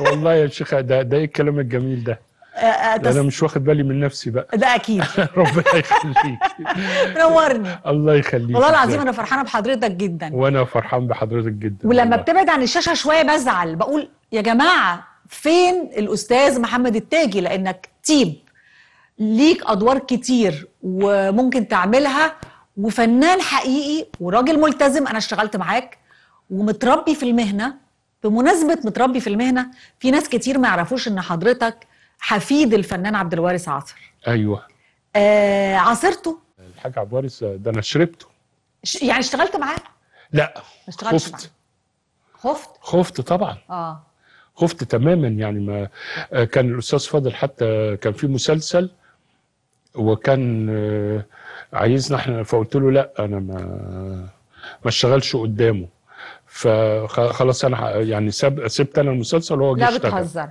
والله يا شيخ ده ده ايه الكلام الجميل ده آه، آه، ده انا مش واخد بالي من نفسي بقى ده اكيد ربنا يخليك نورني الله يخليك والله العظيم انا فرحانه بحضرتك جدا وانا فرحان بحضرتك جدا ولما بتبعد عن الشاشه شويه بزعل بقول يا جماعه فين الاستاذ محمد التاجي لانك تيب ليك ادوار كتير وممكن تعملها وفنان حقيقي وراجل ملتزم انا اشتغلت معاك ومتربي في المهنه بمناسبه متربي في المهنه في ناس كتير ما يعرفوش ان حضرتك حفيد الفنان عبد الوارث عاصر ايوه آه عاصرته الحاج عبد الوارث آه، ده انا شربته ش... يعني اشتغلت معاه لا ما اشتغلتش خفت معاه. خفت خفت طبعا اه خفت تماما يعني ما آه، كان الاستاذ فاضل حتى كان في مسلسل وكان آه، عايزنا احنا فقلت له لا انا ما ما اشتغلش قدامه فخلاص انا يعني ساب سبت انا المسلسل وهو جه لا بتهزر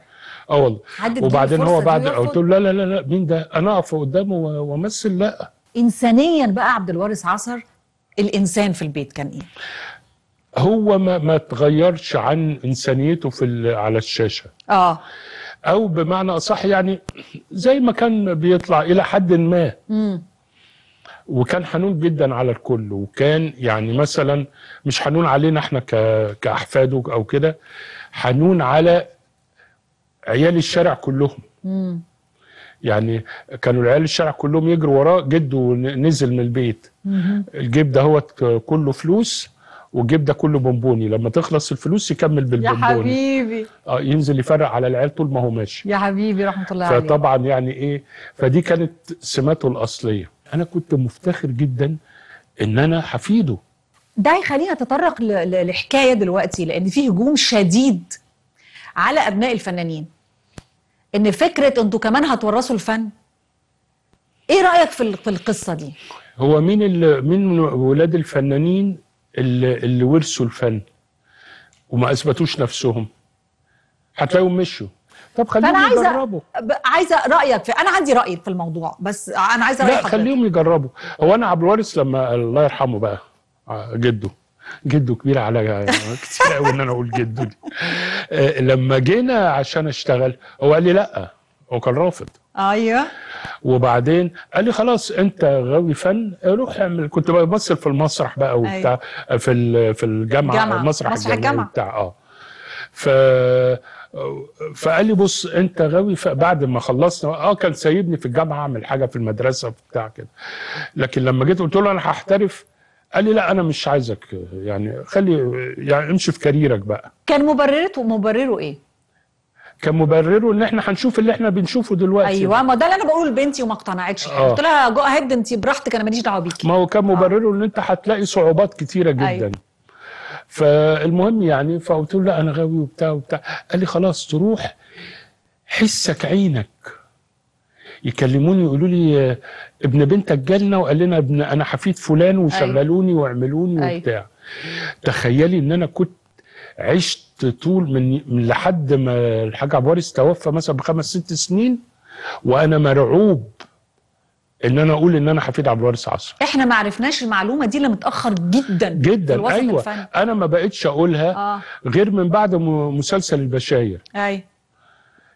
اه والله وبعدين هو بعد قلت له لا لا لا لا مين ده انا اقف قدامه وامثل لا انسانيا بقى عبد الوارث عصر الانسان في البيت كان ايه هو ما ما اتغيرش عن انسانيته في على الشاشه اه او بمعنى اصح يعني زي ما كان بيطلع الى حد ما مم. وكان حنون جدا على الكل وكان يعني مثلا مش حنون علينا احنا كاحفاده او كده حنون على عيال الشارع كلهم يعني كانوا العيال الشارع كلهم يجروا وراه جده نزل من البيت الجيب ده هو كله فلوس والجيب ده كله بونبوني لما تخلص الفلوس يكمل بالبونبوني يا حبيبي اه ينزل يفرق على العيال طول ما هو ماشي يا حبيبي رحمه الله عليه فطبعا يعني ايه فدي كانت سماته الاصليه انا كنت مفتخر جدا ان انا حفيده ده يخلينا نتطرق لحكايه دلوقتي لان في هجوم شديد على ابناء الفنانين ان فكره انتوا كمان هتورثوا الفن ايه رايك في في القصه دي هو مين اللي مين من ولاد الفنانين اللي, اللي ورثوا الفن وما اثبتوش نفسهم هتلاقيهم مشوا طب خليهم فأنا عايزة يجربوا عايزه رايك في انا عندي راي في الموضوع بس انا عايزه رايك لا خليهم يجربوا هو انا عبد الوارث لما الله يرحمه بقى آه، جده جده كبير على كتير قوي ان انا اقول جده دي آه، لما جينا عشان اشتغل هو قال لي لا هو كان رافض ايوه وبعدين قال لي خلاص انت غاوي فن روح اعمل كنت بمثل في المسرح بقى وبتاع أيوة. في في الجامعه, المسرح مسرح الجامعه, الجامعة. بتاع اه ف فقال لي بص انت غاوي بعد ما خلصنا اه كان سايبني في الجامعه اعمل حاجه في المدرسه بتاع كده لكن لما جيت قلت له انا هحترف قال لي لا انا مش عايزك يعني خلي يعني امشي في كاريرك بقى كان مبررته مبرره ايه كان مبرره ان احنا هنشوف اللي احنا بنشوفه دلوقتي ايوه ما ده اللي انا بقوله لبنتي وما اقتنعتش آه. قلت لها جو اهيد انت براحتك انا ماليش دعوه بيكي ما هو كان مبرره آه. ان انت هتلاقي صعوبات كتيره جدا أيوة. فالمهم يعني فقلت له لا انا غاوي وبتاع وبتاع قال لي خلاص تروح حسك عينك يكلموني يقولوا لي ابن بنتك جالنا وقال لنا ابن انا حفيد فلان وشغلوني أيوه. واعملوني أيوة. وبتاع تخيلي ان انا كنت عشت طول من, من لحد ما الحاج عبد الوارث توفى مثلا بخمس ست سنين وانا مرعوب ان انا اقول ان انا حفيد عبد الوارث عصر احنا ما عرفناش المعلومه دي الا متاخر جدا جدا في ايوه الفن. انا ما بقتش اقولها آه. غير من بعد مسلسل البشاير ايوه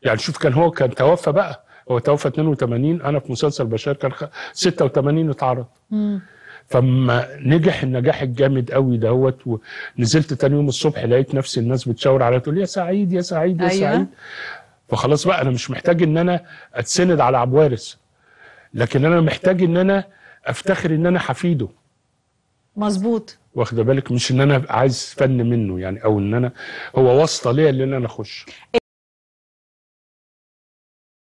يعني شوف كان هو كان توفى بقى هو توفى 82 انا في مسلسل البشاير كان 86 اتعرض امم فما نجح النجاح الجامد قوي دوت ونزلت تاني يوم الصبح لقيت نفسي الناس بتشاور عليا تقول يا سعيد يا سعيد يا أيوة. سعيد فخلاص بقى انا مش محتاج ان انا اتسند على عبوارس لكن انا محتاج ان انا افتخر ان انا حفيده مظبوط واخده بالك مش ان انا عايز فن منه يعني او ان انا هو واسطه ليا ان انا اخش